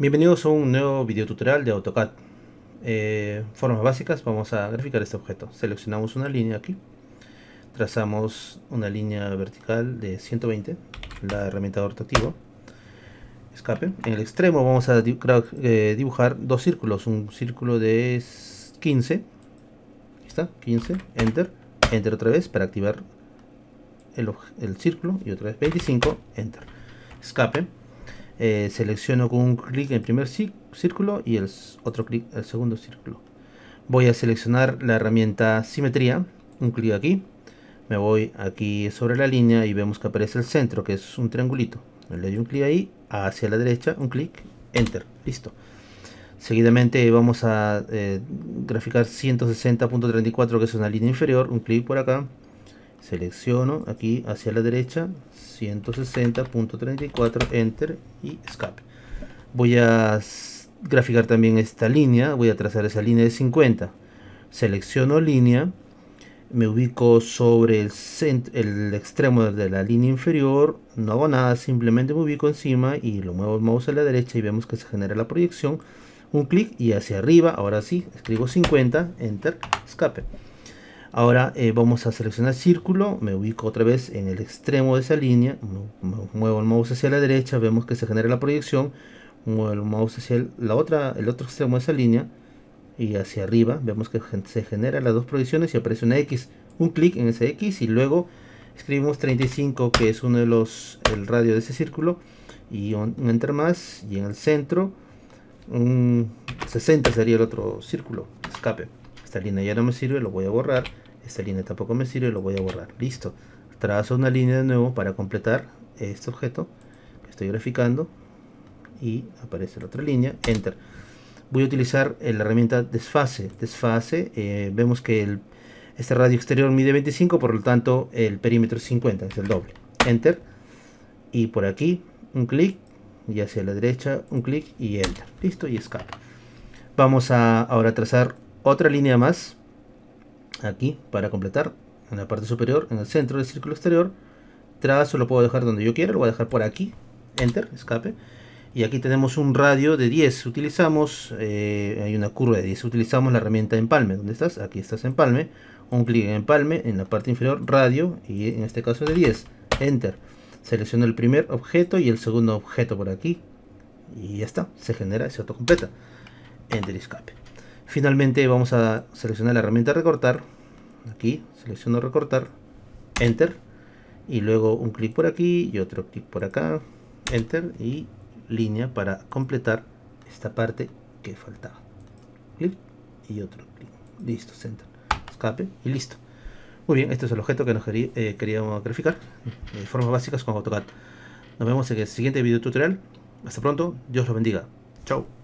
Bienvenidos a un nuevo video tutorial de AutoCAD. Eh, formas básicas, vamos a graficar este objeto. Seleccionamos una línea aquí, trazamos una línea vertical de 120, la herramienta rotativa, escape. En el extremo vamos a eh, dibujar dos círculos, un círculo de 15, está, 15, enter, enter otra vez para activar el círculo y otra vez 25, enter, escape eh, selecciono con un clic el primer círculo y el otro clic el segundo círculo. Voy a seleccionar la herramienta simetría, un clic aquí, me voy aquí sobre la línea y vemos que aparece el centro, que es un triangulito. Le doy un clic ahí, hacia la derecha, un clic, enter, listo. Seguidamente vamos a eh, graficar 160.34, que es una línea inferior, un clic por acá, selecciono aquí hacia la derecha 160.34 enter y escape voy a graficar también esta línea voy a trazar esa línea de 50 selecciono línea me ubico sobre el, el extremo de la línea inferior no hago nada simplemente me ubico encima y lo muevo el mouse a la derecha y vemos que se genera la proyección un clic y hacia arriba ahora sí escribo 50 enter escape Ahora eh, vamos a seleccionar círculo, me ubico otra vez en el extremo de esa línea, muevo el mouse hacia la derecha, vemos que se genera la proyección, muevo el mouse hacia el, la otra, el otro extremo de esa línea y hacia arriba, vemos que se generan las dos proyecciones y aparece una X, un clic en ese X y luego escribimos 35 que es uno de los, el radio de ese círculo y un enter más y en el centro un 60 sería el otro círculo, escape línea ya no me sirve, lo voy a borrar, esta línea tampoco me sirve, lo voy a borrar, listo. Trazo una línea de nuevo para completar este objeto que estoy graficando y aparece la otra línea, enter. Voy a utilizar la herramienta desfase, desfase, eh, vemos que el, este radio exterior mide 25, por lo tanto el perímetro es 50, es el doble, enter. Y por aquí un clic y hacia la derecha un clic y enter, listo y escape. Vamos a ahora trazar otra línea más aquí para completar en la parte superior, en el centro del círculo exterior. Trazo lo puedo dejar donde yo quiera, lo voy a dejar por aquí, enter, escape. Y aquí tenemos un radio de 10, utilizamos, eh, hay una curva de 10, utilizamos la herramienta empalme. ¿Dónde estás? Aquí estás empalme. Un clic en empalme, en la parte inferior, radio, y en este caso de 10, enter. Selecciono el primer objeto y el segundo objeto por aquí. Y ya está, se genera, se autocompleta. Enter escape. Finalmente vamos a seleccionar la herramienta recortar. Aquí, selecciono recortar, enter. Y luego un clic por aquí y otro clic por acá, enter y línea para completar esta parte que faltaba. Clic y otro clic. Listo, center, Escape y listo. Muy bien, este es el objeto que nos eh, queríamos graficar de eh, formas básicas con AutoCAD. Nos vemos en el siguiente video tutorial. Hasta pronto, Dios los bendiga. Chao.